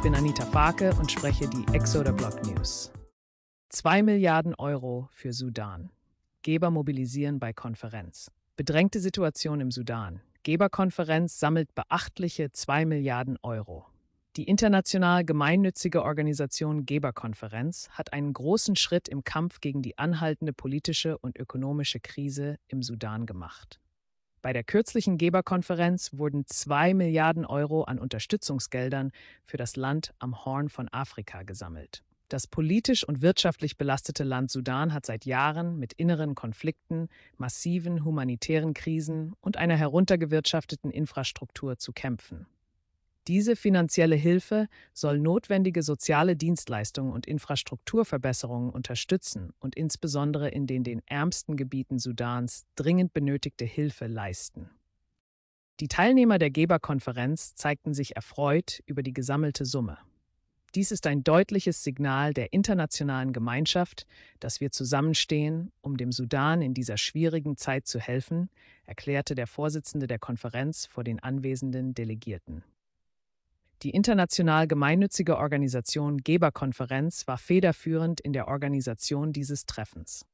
Ich bin Anita Farke und spreche die Exoder Block News. 2 Milliarden Euro für Sudan. Geber mobilisieren bei Konferenz. Bedrängte Situation im Sudan. Geberkonferenz sammelt beachtliche 2 Milliarden Euro. Die international gemeinnützige Organisation Geberkonferenz hat einen großen Schritt im Kampf gegen die anhaltende politische und ökonomische Krise im Sudan gemacht. Bei der kürzlichen Geberkonferenz wurden zwei Milliarden Euro an Unterstützungsgeldern für das Land am Horn von Afrika gesammelt. Das politisch und wirtschaftlich belastete Land Sudan hat seit Jahren mit inneren Konflikten, massiven humanitären Krisen und einer heruntergewirtschafteten Infrastruktur zu kämpfen. Diese finanzielle Hilfe soll notwendige soziale Dienstleistungen und Infrastrukturverbesserungen unterstützen und insbesondere in den den ärmsten Gebieten Sudans dringend benötigte Hilfe leisten. Die Teilnehmer der Geberkonferenz zeigten sich erfreut über die gesammelte Summe. Dies ist ein deutliches Signal der internationalen Gemeinschaft, dass wir zusammenstehen, um dem Sudan in dieser schwierigen Zeit zu helfen, erklärte der Vorsitzende der Konferenz vor den anwesenden Delegierten. Die international gemeinnützige Organisation Geberkonferenz war federführend in der Organisation dieses Treffens.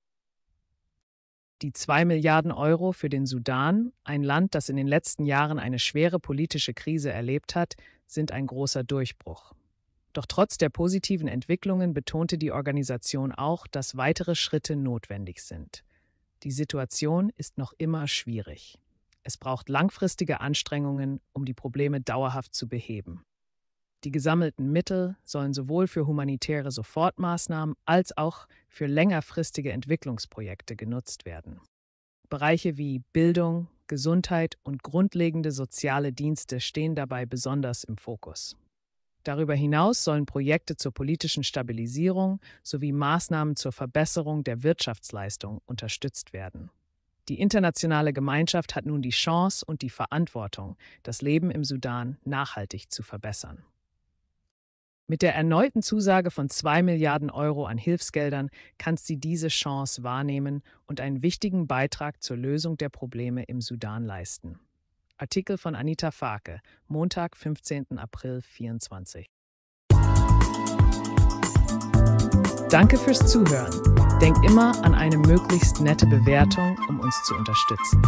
Die 2 Milliarden Euro für den Sudan, ein Land, das in den letzten Jahren eine schwere politische Krise erlebt hat, sind ein großer Durchbruch. Doch trotz der positiven Entwicklungen betonte die Organisation auch, dass weitere Schritte notwendig sind. Die Situation ist noch immer schwierig. Es braucht langfristige Anstrengungen, um die Probleme dauerhaft zu beheben. Die gesammelten Mittel sollen sowohl für humanitäre Sofortmaßnahmen als auch für längerfristige Entwicklungsprojekte genutzt werden. Bereiche wie Bildung, Gesundheit und grundlegende soziale Dienste stehen dabei besonders im Fokus. Darüber hinaus sollen Projekte zur politischen Stabilisierung sowie Maßnahmen zur Verbesserung der Wirtschaftsleistung unterstützt werden. Die internationale Gemeinschaft hat nun die Chance und die Verantwortung, das Leben im Sudan nachhaltig zu verbessern. Mit der erneuten Zusage von 2 Milliarden Euro an Hilfsgeldern kannst du diese Chance wahrnehmen und einen wichtigen Beitrag zur Lösung der Probleme im Sudan leisten. Artikel von Anita Farke, Montag, 15. April 24. Danke fürs Zuhören. Denk immer an eine möglichst nette Bewertung, um uns zu unterstützen.